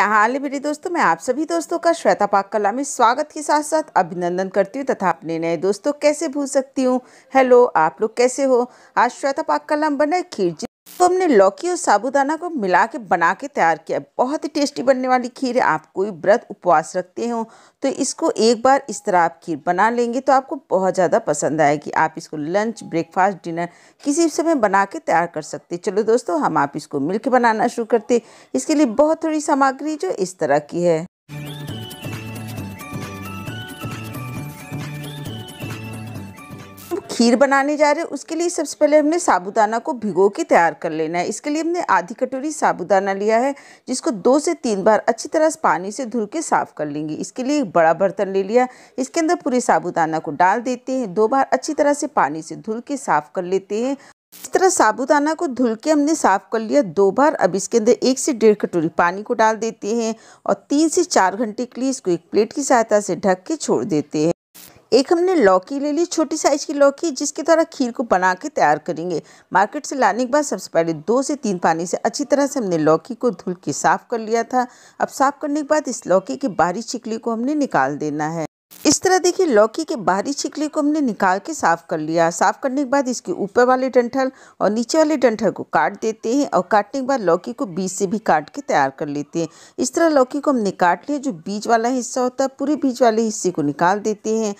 क्या हाल है मेरे दोस्तों मैं आप सभी दोस्तों का श्वेता पाक कला में स्वागत के साथ साथ अभिनंदन करती हूँ तथा अपने नए दोस्तों कैसे भूल सकती हूँ हेलो आप लोग कैसे हो आज श्वेता पाक कला में बना खीर इसको तो हमने लौकी और साबुदाना को मिला के बना के तैयार किया बहुत ही टेस्टी बनने वाली खीर है आप कोई व्रत उपवास रखते हो तो इसको एक बार इस तरह आप खीर बना लेंगे तो आपको बहुत ज़्यादा पसंद आएगी आप इसको लंच ब्रेकफास्ट डिनर किसी भी समय बना के तैयार कर सकते चलो दोस्तों हम आप इसको मिल्क बनाना शुरू करते इसके लिए बहुत थोड़ी सामग्री जो इस तरह की है खीर बनाने जा रहे हैं उसके लिए सबसे पहले हमने साबुदाना को भिगो के तैयार कर लेना है इसके लिए हमने आधी कटोरी साबुदाना लिया है जिसको दो से तीन बार अच्छी तरह से पानी से धुल के साफ़ कर लेंगे इसके लिए एक बड़ा बर्तन ले लिया इसके अंदर पूरे साबुदाना को डाल देते हैं दो बार अच्छी तरह से पानी से धुल के साफ़ कर लेते हैं इस तरह साबुदाना को धुल के हमने साफ कर लिया दो बार अब इसके अंदर एक से डेढ़ कटोरी पानी को डाल देते हैं और तीन से चार घंटे के लिए इसको एक प्लेट की सहायता से ढक के छोड़ देते हैं एक हमने लौकी ले ली छोटी साइज़ की लौकी जिसके द्वारा खीर को बना के तैयार करेंगे मार्केट से लाने के बाद सबसे पहले दो से तीन पानी से अच्छी तरह से हमने लौकी को धुल के साफ़ कर लिया था अब साफ़ करने के बाद इस लौकी की बाहरी छिकली को हमने निकाल देना है इस तरह देखिए लौकी के बाहरी छिकली को हमने निकाल के साफ़ कर लिया साफ़ करने के बाद इसके ऊपर वाले डंठल और नीचे वाले डंठल को काट देते हैं और काटने के बाद लौकी को बीज से भी काट के तैयार कर लेते हैं इस तरह लौकी को हमने काट लिया जो बीज वाला हिस्सा होता है पूरे बीज वाले हिस्से को निकाल देते हैं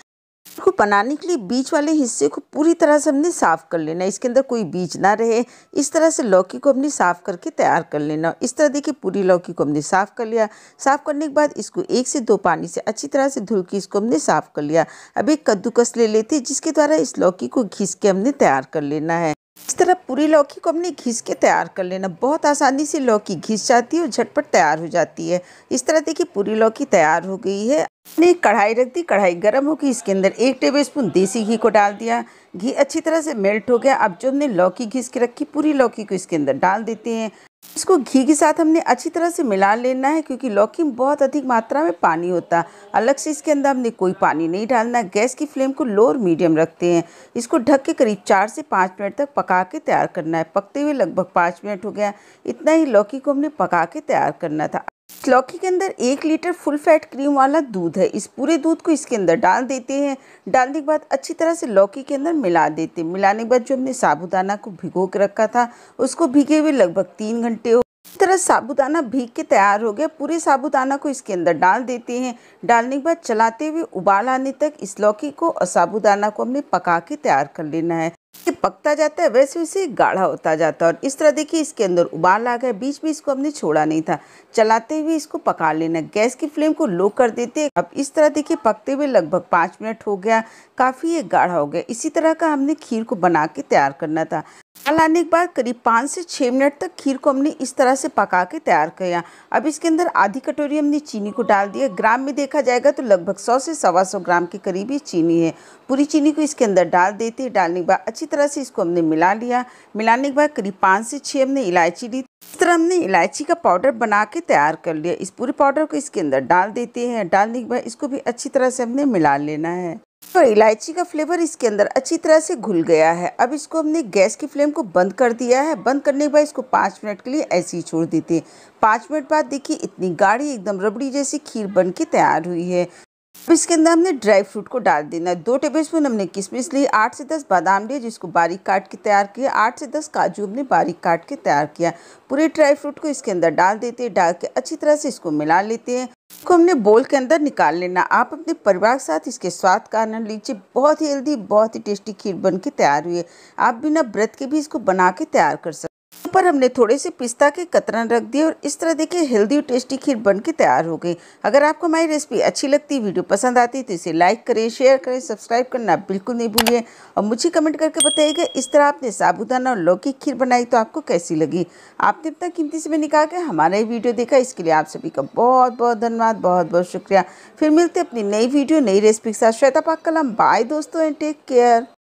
इसको बनाने के लिए बीच वाले हिस्से को पूरी तरह से हमने साफ़ कर लेना इसके अंदर कोई बीज ना रहे इस तरह से लौकी को हमने साफ़ करके तैयार कर लेना इस तरह देखिए पूरी लौकी को हमने साफ़ कर लिया साफ़ करने के बाद इसको एक से दो पानी से अच्छी तरह से धुल के इसको हमने साफ़ कर लिया अब एक कद्दूकस ले लेते जिसके द्वारा इस लौकी को घिस के हमने तैयार कर लेना है इस तरह पूरी लौकी को हमने घिस के तैयार कर लेना बहुत आसानी से लौकी घिस जाती है और झटपट तैयार हो जाती है इस तरह देखिए पूरी लौकी तैयार हो गई है उसने एक कढ़ाई रख दी कढ़ाई गर्म होगी इसके अंदर एक टेबल स्पून देसी घी को डाल दिया घी अच्छी तरह से मेल्ट हो गया अब जो हमने लौकी घिस के रखी पूरी लौकी को इसके अंदर डाल देते हैं इसको घी के साथ हमने अच्छी तरह से मिला लेना है क्योंकि लौकी में बहुत अधिक मात्रा में पानी होता है अलग से इसके अंदर हमने कोई पानी नहीं डालना गैस की फ्लेम को लो और मीडियम रखते हैं इसको ढक के करीब चार से पाँच मिनट तक पका के तैयार करना है पकते हुए लगभग पाँच मिनट हो गया इतना ही लौकी को हमने पका के तैयार करना था लौकी के अंदर एक लीटर फुल फैट क्रीम वाला दूध है इस पूरे दूध को इसके अंदर डाल देते हैं डालने के बाद अच्छी तरह से लौकी के अंदर मिला देते हैं मिलाने के बाद जो हमने साबुदाना को भिगो के रखा था उसको भीगे हुए लगभग तीन घंटे हो इस तरह साबुदाना भीग के तैयार हो गया पूरे साबुदाना को इसके अंदर डाल देते हैं डालने के बाद चलाते हुए उबाल आने तक इस लौकी को और साबुदाना को हमने पका के तैयार कर लेना है ये पकता जाता है वैसे वैसे गाढ़ा होता जाता है और इस तरह देखिए इसके अंदर उबाल आ गया बीच में इसको हमने छोड़ा नहीं था चलाते हुए इसको पका लेना गैस की फ्लेम को लो कर देते अब इस तरह देखिए पकते हुए लगभग पाँच मिनट हो गया काफ़ी ये गाढ़ा हो गया इसी तरह का हमने खीर को बना के तैयार करना था दाल डालने के बाद करीब पाँच से छः मिनट तक खीर को हमने इस तरह से पका के तैयार किया अब इसके अंदर आधी कटोरी हमने चीनी को डाल दिया ग्राम में देखा जाएगा तो लगभग सौ से सवा सौ ग्राम के करीब ही चीनी है पूरी चीनी को इसके अंदर डाल देते डालने के बाद अच्छी तरह से इसको हमने मिला लिया मिलाने के बाद करीब पाँच से छः हमने इलायची ली इस तरह हमने इलायची का पाउडर बना के तैयार कर लिया इस पूरे पाउडर को इसके अंदर डाल देते हैं डालने के बाद इसको भी अच्छी तरह से हमने मिला लेना है तो इलायची का फ्लेवर इसके अंदर अच्छी तरह से घुल गया है अब इसको हमने गैस की फ्लेम को बंद कर दिया है बंद करने के बाद इसको पाँच मिनट के लिए ऐसे ही छोड़ देते हैं पाँच मिनट बाद देखिए इतनी गाढ़ी एकदम रबड़ी जैसी खीर बन के तैयार हुई है अब इसके अंदर हमने ड्राई फ्रूट को डाल देना है दो टेबल स्पून हमने किशमिश ली आठ से दस बादाम लिए जिसको बारीक काट के तैयार किया आठ से दस काजू हमने बारीक काट के तैयार किया पूरे ड्राई फ्रूट को इसके अंदर डाल देते हैं डाल के अच्छी तरह से इसको मिला लेते हैं को हमने बोल के अंदर निकाल लेना आप अपने परिवार के साथ इसके स्वाद का आनंद लीजिए बहुत ही हेल्दी बहुत ही टेस्टी खीर बन के तैयार हुई है आप बिना व्रत के भी इसको बना के तैयार कर सकते पर हमने थोड़े से पिस्ता के कतरन रख दिए और इस तरह देखिए हेल्दी और टेस्टी खीर बन के तैयार हो गई अगर आपको हमारी रेसिपी अच्छी लगती वीडियो पसंद आती तो इसे लाइक करें शेयर करें सब्सक्राइब करना बिल्कुल नहीं भूलिए और मुझे कमेंट करके बताइएगा इस तरह आपने साबुदाना और लौकी खीर बनाई तो आपको कैसी लगी आपने इतना कीमती समय निकाल के हमारा ये वीडियो देखा इसके लिए आप सभी का बहुत बहुत धन्यवाद बहुत बहुत शुक्रिया फिर मिलते अपनी नई वीडियो नई रेसिपी के साथ श्वेता पाक कलम बाय दोस्तों एंड टेक केयर